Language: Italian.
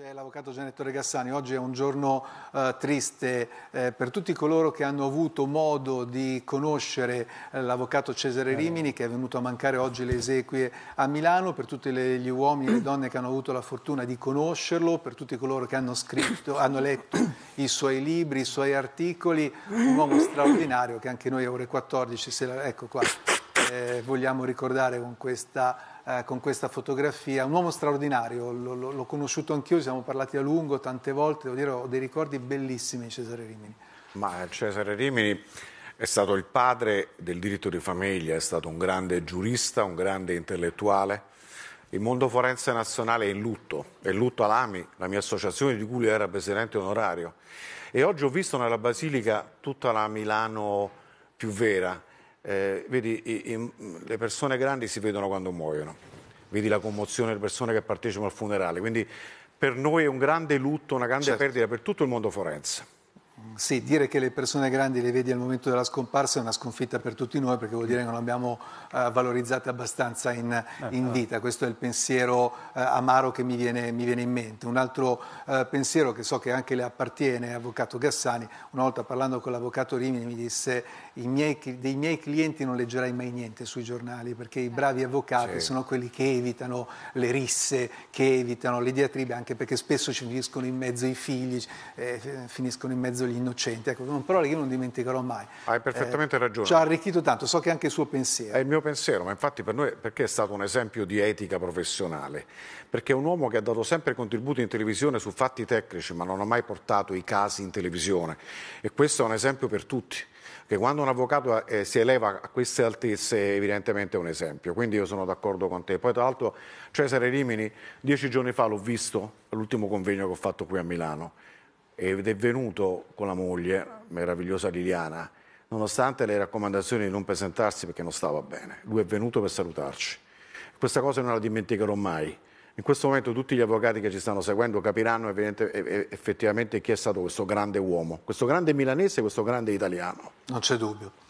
dice l'avvocato Genettore Gassani, oggi è un giorno eh, triste eh, per tutti coloro che hanno avuto modo di conoscere eh, l'avvocato Cesare Rimini che è venuto a mancare oggi le esequie a Milano, per tutti le, gli uomini e le donne che hanno avuto la fortuna di conoscerlo, per tutti coloro che hanno, scritto, hanno letto i suoi libri, i suoi articoli, un uomo straordinario che anche noi a ore 14, se la, ecco qua, eh, vogliamo ricordare con questa, eh, con questa, fotografia. Un uomo straordinario, l'ho conosciuto anch'io, ci siamo parlati a lungo tante volte, devo dire ho dei ricordi bellissimi di Cesare Rimini. Ma Cesare Rimini è stato il padre del diritto di famiglia, è stato un grande giurista, un grande intellettuale. Il mondo forense nazionale è in lutto, è in lutto Alami, la mia associazione di cui era presidente onorario. E oggi ho visto nella Basilica tutta la Milano più vera, eh, vedi, i, i, le persone grandi si vedono quando muoiono, vedi la commozione delle persone che partecipano al funerale, quindi per noi è un grande lutto, una grande certo. perdita per tutto il mondo forense. Sì, dire che le persone grandi le vedi al momento della scomparsa è una sconfitta per tutti noi perché vuol dire che non abbiamo uh, valorizzate abbastanza in, eh, in, vita. Questo è il pensiero uh, amaro che mi viene, mi viene, in mente. Un altro uh, pensiero che so che anche le appartiene, avvocato Gassani, una volta parlando con l'avvocato Rimini mi disse miei, dei miei clienti non leggerai mai niente sui giornali perché i bravi certo. avvocati sì. sono quelli che evitano le risse, che evitano le diatribe, anche perché spesso ci finiscono in mezzo i figli, eh, finiscono in mezzo gli innocenti, ecco, sono parole che io non dimenticherò mai. Hai perfettamente eh, ragione. Ci ha arricchito tanto, so che anche il suo pensiero. È il mio pensiero, ma infatti per noi perché è stato un esempio di etica professionale? Perché è un uomo che ha dato sempre contributi in televisione su fatti tecnici, ma non ha mai portato i casi in televisione e questo è un esempio per tutti che quando un avvocato eh, si eleva a queste altezze evidentemente è un esempio, quindi io sono d'accordo con te. Poi tra l'altro Cesare Rimini dieci giorni fa l'ho visto all'ultimo convegno che ho fatto qui a Milano ed è venuto con la moglie, meravigliosa Liliana, nonostante le raccomandazioni di non presentarsi perché non stava bene. Lui è venuto per salutarci. Questa cosa non la dimenticherò mai. In questo momento tutti gli avvocati che ci stanno seguendo capiranno effettivamente chi è stato questo grande uomo, questo grande milanese, e questo grande italiano. Non c'è dubbio.